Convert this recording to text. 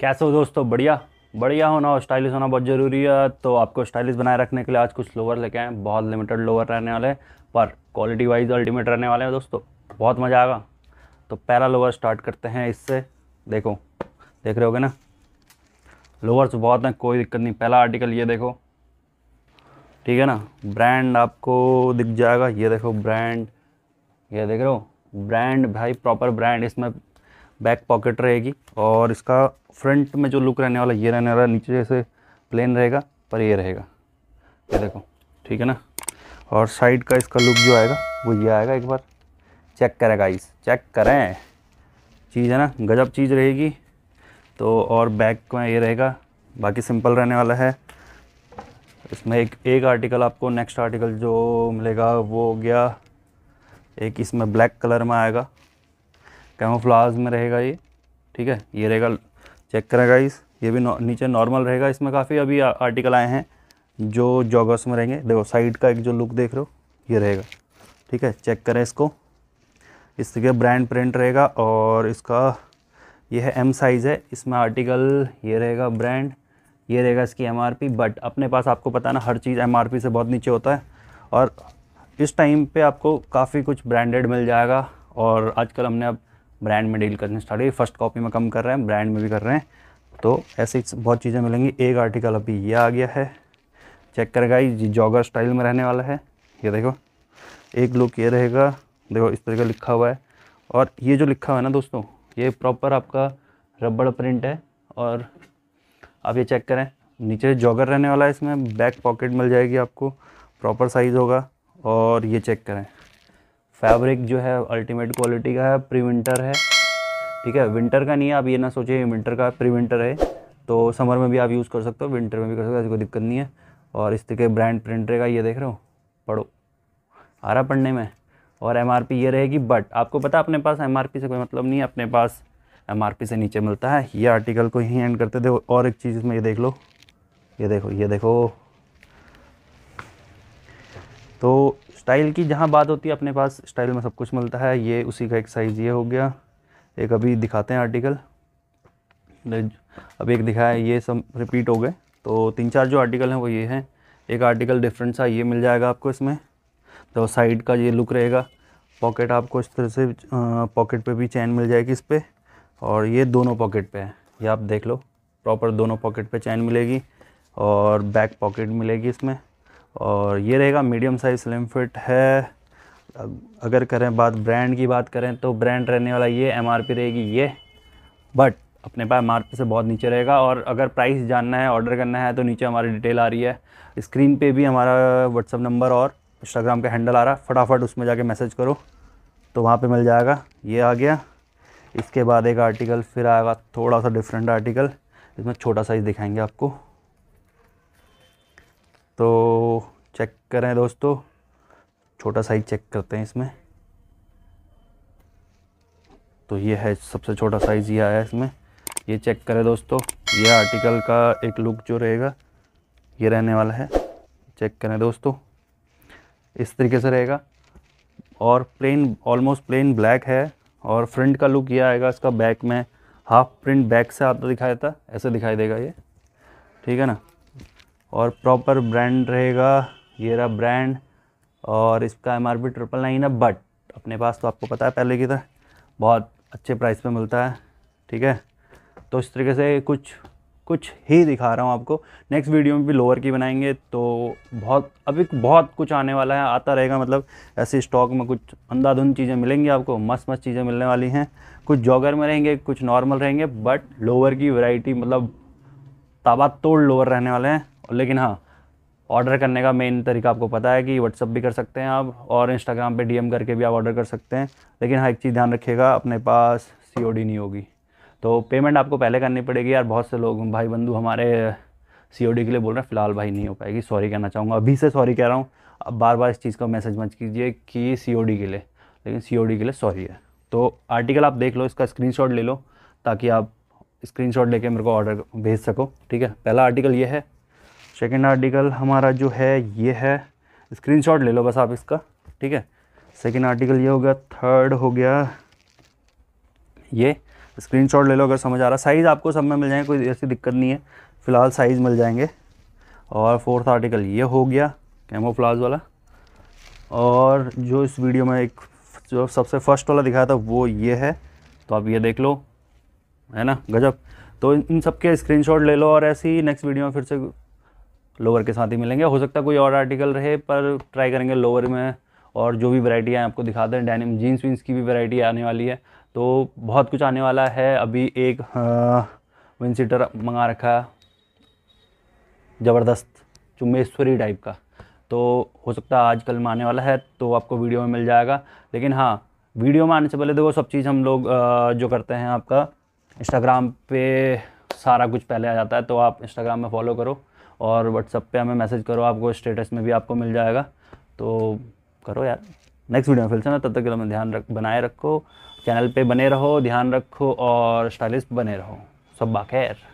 कैसे हो दोस्तों बढ़िया बढ़िया होना और स्टाइलिश होना बहुत ज़रूरी है तो आपको स्टाइलिश बनाए रखने के लिए आज कुछ लोअर लेके आए बहुत लिमिटेड लोअर रहने वाले हैं पर क्वालिटी वाइज अल्टीमेट रहने वाले हैं दोस्तों बहुत मज़ा आएगा तो पहला लोअर स्टार्ट करते हैं इससे देखो देख रहे हो ना लोअर्स तो बहुत हैं कोई दिक्कत नहीं पहला आर्टिकल ये देखो ठीक है ना ब्रांड आपको दिख जाएगा ये देखो ब्रांड ये देख रहे हो ब्रांड भाई प्रॉपर ब्रांड इसमें बैक पॉकेट रहेगी और इसका फ्रंट में जो लुक रहने वाला ये रहने वाला नीचे जैसे प्लेन रहेगा पर ये रहेगा ये देखो ठीक है ना और साइड का इसका लुक जो आएगा वो ये आएगा एक बार चेक करें गाइस चेक करें चीज़ है ना गजब चीज़ रहेगी तो और बैक में ये रहेगा बाकी सिंपल रहने वाला है इसमें एक एक आर्टिकल आपको नेक्स्ट आर्टिकल जो मिलेगा वो हो गया एक इसमें ब्लैक कलर में आएगा कैमोफ्लाज में रहेगा ये ठीक है ये रहेगा चेक करेगा इस ये भी नौ, नीचे नॉर्मल रहेगा इसमें काफ़ी अभी आ, आर्टिकल आए हैं जो जॉगर्स में रहेंगे देखो साइड का एक जो लुक देख रहे हो ये रहेगा ठीक है चेक करें इसको इस तरीके ब्रांड प्रिंट रहेगा और इसका ये है एम साइज़ है इसमें आर्टिकल ये रहेगा ब्रांड ये रहेगा इसकी एम बट अपने पास आपको पता ना हर चीज़ एम से बहुत नीचे होता है और इस टाइम पे आपको काफ़ी कुछ ब्रांडेड मिल जाएगा और आजकल हमने अब ब्रांड में डील करने स्टार्ट हुई फर्स्ट कॉपी में कम कर रहे हैं ब्रांड में भी कर रहे हैं तो ऐसे बहुत चीज़ें मिलेंगी एक आर्टिकल अभी ये आ गया है चेक करेगा ये जॉगर स्टाइल में रहने वाला है ये देखो एक लुक ये रहेगा देखो इस तरह का लिखा हुआ है और ये जो लिखा हुआ है ना दोस्तों ये प्रॉपर आपका रबड़ प्रिंट है और आप ये चेक करें नीचे जॉगर रहने वाला है इसमें बैक पॉकेट मिल जाएगी आपको प्रॉपर साइज़ होगा और ये चेक करें फैब्रिक जो है अल्टीमेट क्वालिटी का है प्री विंटर है ठीक है विंटर का नहीं है आप ये ना सोचिए विंटर का प्री विंटर है तो समर में भी आप यूज़ कर सकते हो विंटर में भी कर सकते हो ऐसी कोई दिक्कत नहीं है और इस तरह ब्रांड प्रिंटर का ये देख रहे हो पढ़ो आ रहा पढ़ने में और एम ये रहेगी बट आपको पता अपने पास एम से कोई मतलब नहीं है अपने पास एम से नीचे मिलता है ये आर्टिकल को यहीं एंड करते थे और एक चीज़ इसमें ये देख लो ये देखो ये देखो तो स्टाइल की जहाँ बात होती है अपने पास स्टाइल में सब कुछ मिलता है ये उसी का एक साइज़ ये हो गया एक अभी दिखाते हैं आर्टिकल अभी एक दिखाया ये सब रिपीट हो गए तो तीन चार जो आर्टिकल हैं वो ये हैं एक आर्टिकल डिफरेंट सा ये मिल जाएगा आपको इसमें तो साइड का ये लुक रहेगा पॉकेट आपको इस तरह से पॉकेट पे भी चैन मिल जाएगी इस पर और ये दोनों पॉकेट पे है ये आप देख लो प्रॉपर दोनों पॉकेट पे चैन मिलेगी और बैक पॉकेट मिलेगी इसमें और ये रहेगा मीडियम साइज़ स्लिम फिट है अगर करें बात ब्रांड की बात करें तो ब्रांड रहने वाला ये एम रहेगी ये बट अपने पास एम से बहुत नीचे रहेगा और अगर प्राइस जानना है ऑर्डर करना है तो नीचे हमारी डिटेल आ रही है स्क्रीन पे भी हमारा व्हाट्सअप नंबर और इंस्टाग्राम का हैंडल आ रहा है फटाफट उसमें जाके मैसेज करो तो वहाँ पे मिल जाएगा ये आ गया इसके बाद एक आर्टिकल फिर आएगा थोड़ा सा डिफरेंट आर्टिकल इसमें छोटा साइज़ दिखाएंगे आपको तो चेक करें दोस्तों छोटा साइज चेक करते हैं इसमें तो ये है सबसे छोटा साइज़ ये आया इसमें ये चेक करें दोस्तों ये आर्टिकल का एक लुक जो रहेगा ये रहने वाला है चेक करें दोस्तों इस तरीके से रहेगा और प्लेन ऑलमोस्ट प्लेन ब्लैक है और फ्रंट का लुक ये आएगा इसका बैक में हाफ प्रिंट बैक से आता दिखाया था ऐसे दिखाई देगा ये ठीक है ना और प्रॉपर ब्रांड रहेगा ये रहा ब्रांड और इसका M R P triple nine है बट अपने पास तो आपको पता है पहले की तरह बहुत अच्छे प्राइस पे मिलता है ठीक है तो इस तरीके से कुछ कुछ ही दिखा रहा हूँ आपको नेक्स्ट वीडियो में भी लोअर की बनाएंगे तो बहुत अभी बहुत कुछ आने वाला है आता रहेगा मतलब ऐसे स्टॉक में कुछ अंधाधुंध चीज़ें मिलेंगी आपको मस्त मस्त चीज़ें मिलने वाली हैं कुछ जॉगर में रहेंगे कुछ नॉर्मल रहेंगे बट लोअर की वैरायटी मतलब ताबा तोड़ लोअर रहने वाले हैं लेकिन हाँ ऑर्डर करने का मेन तरीका आपको पता है कि व्हाट्सअप भी कर सकते हैं आप और इंस्टाग्राम पे डीएम करके भी आप ऑर्डर कर सकते हैं लेकिन हाँ एक चीज़ ध्यान रखिएगा अपने पास सीओडी नहीं होगी तो पेमेंट आपको पहले करनी पड़ेगी यार बहुत से लोग भाई बंधु हमारे सीओडी के लिए बोल रहे हैं फ़िलहाल भाई नहीं हो पाएगी सॉरी कहना चाहूँगा अभी से सॉरी कह रहा हूँ अब बार बार इस चीज़ का मैसेज मच कीजिए कि सी के लिए लेकिन सी के लिए सॉरी है तो आर्टिकल आप देख लो इसका स्क्रीन ले लो ताकि आप स्क्रीन लेके मेरे को ऑर्डर भेज सको ठीक है पहला आर्टिकल ये है सेकेंड आर्टिकल हमारा जो है ये है स्क्रीनशॉट ले लो बस आप इसका ठीक है सेकेंड आर्टिकल ये हो गया थर्ड हो गया ये स्क्रीनशॉट ले लो अगर समझ आ रहा साइज़ आपको सब में मिल जाएंगे कोई ऐसी दिक्कत नहीं है फ़िलहाल साइज़ मिल जाएंगे और फोर्थ आर्टिकल ये हो गया फ्लाज वाला और जो इस वीडियो में एक जो सबसे फर्स्ट वाला दिखाया था वो ये है तो आप ये देख लो है ना गजब तो इन सब के स्क्रीनशॉट ले लो और ऐसी नेक्स्ट वीडियो में फिर से लोअर के साथ ही मिलेंगे हो सकता है कोई और आर्टिकल रहे पर ट्राई करेंगे लोअर में और जो भी वैरायटी है आपको दिखा दें डेनिम जीन्स वीन्स की भी वैरायटी आने वाली है तो बहुत कुछ आने वाला है अभी एक विन सीटर मंगा रखा ज़बरदस्त चुम्बेश्वरी टाइप का तो हो सकता है आजकल में आने वाला है तो आपको वीडियो में मिल जाएगा लेकिन हाँ वीडियो में आने से पहले देखो सब चीज़ हम लोग जो करते हैं आपका इंस्टाग्राम पे सारा कुछ पहले आ जाता है तो आप इंस्टाग्राम में फॉलो करो और व्हाट्सअप पे हमें मैसेज करो आपको स्टेटस में भी आपको मिल जाएगा तो करो यार नेक्स्ट वीडियो में फिर से ना तब तक के लिए ध्यान रख बनाए रखो चैनल पे बने रहो ध्यान रखो और स्टाइलिश बने रहो सब बाखैर